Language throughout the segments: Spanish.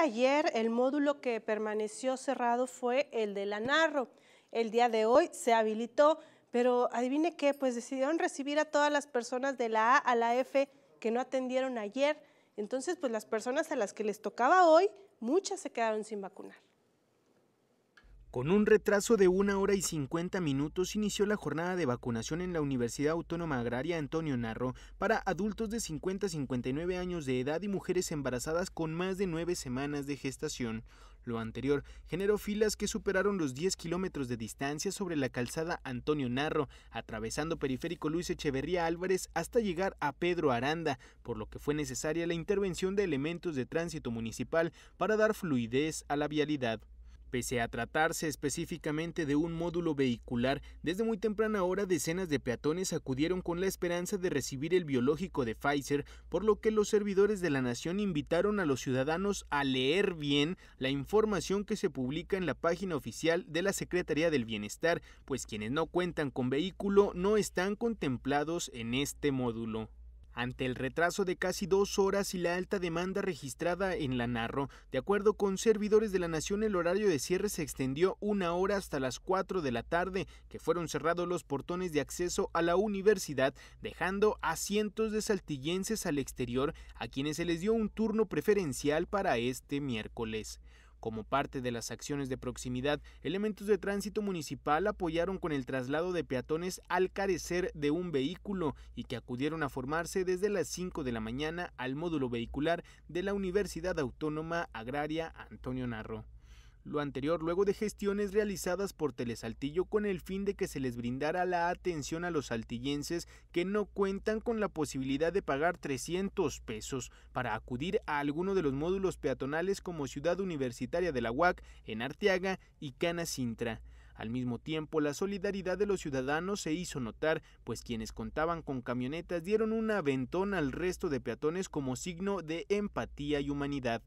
ayer el módulo que permaneció cerrado fue el de la Narro. El día de hoy se habilitó, pero adivine qué, pues decidieron recibir a todas las personas de la A a la F que no atendieron ayer. Entonces, pues las personas a las que les tocaba hoy, muchas se quedaron sin vacunar. Con un retraso de una hora y 50 minutos inició la jornada de vacunación en la Universidad Autónoma Agraria Antonio Narro para adultos de 50 a 59 años de edad y mujeres embarazadas con más de nueve semanas de gestación. Lo anterior generó filas que superaron los 10 kilómetros de distancia sobre la calzada Antonio Narro, atravesando periférico Luis Echeverría Álvarez hasta llegar a Pedro Aranda, por lo que fue necesaria la intervención de elementos de tránsito municipal para dar fluidez a la vialidad. Pese a tratarse específicamente de un módulo vehicular, desde muy temprana hora decenas de peatones acudieron con la esperanza de recibir el biológico de Pfizer, por lo que los servidores de la nación invitaron a los ciudadanos a leer bien la información que se publica en la página oficial de la Secretaría del Bienestar, pues quienes no cuentan con vehículo no están contemplados en este módulo. Ante el retraso de casi dos horas y la alta demanda registrada en la Narro, de acuerdo con servidores de la Nación, el horario de cierre se extendió una hora hasta las 4 de la tarde, que fueron cerrados los portones de acceso a la universidad, dejando a cientos de saltillenses al exterior, a quienes se les dio un turno preferencial para este miércoles. Como parte de las acciones de proximidad, elementos de tránsito municipal apoyaron con el traslado de peatones al carecer de un vehículo y que acudieron a formarse desde las 5 de la mañana al módulo vehicular de la Universidad Autónoma Agraria Antonio Narro. Lo anterior luego de gestiones realizadas por Telesaltillo con el fin de que se les brindara la atención a los saltillenses que no cuentan con la posibilidad de pagar 300 pesos para acudir a alguno de los módulos peatonales como Ciudad Universitaria de la UAC, en Arteaga y Cana Sintra. Al mismo tiempo, la solidaridad de los ciudadanos se hizo notar, pues quienes contaban con camionetas dieron un aventón al resto de peatones como signo de empatía y humanidad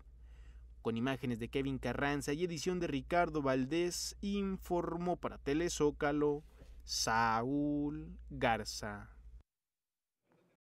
con imágenes de Kevin Carranza y edición de Ricardo Valdés, informó para Telezócalo Saúl Garza.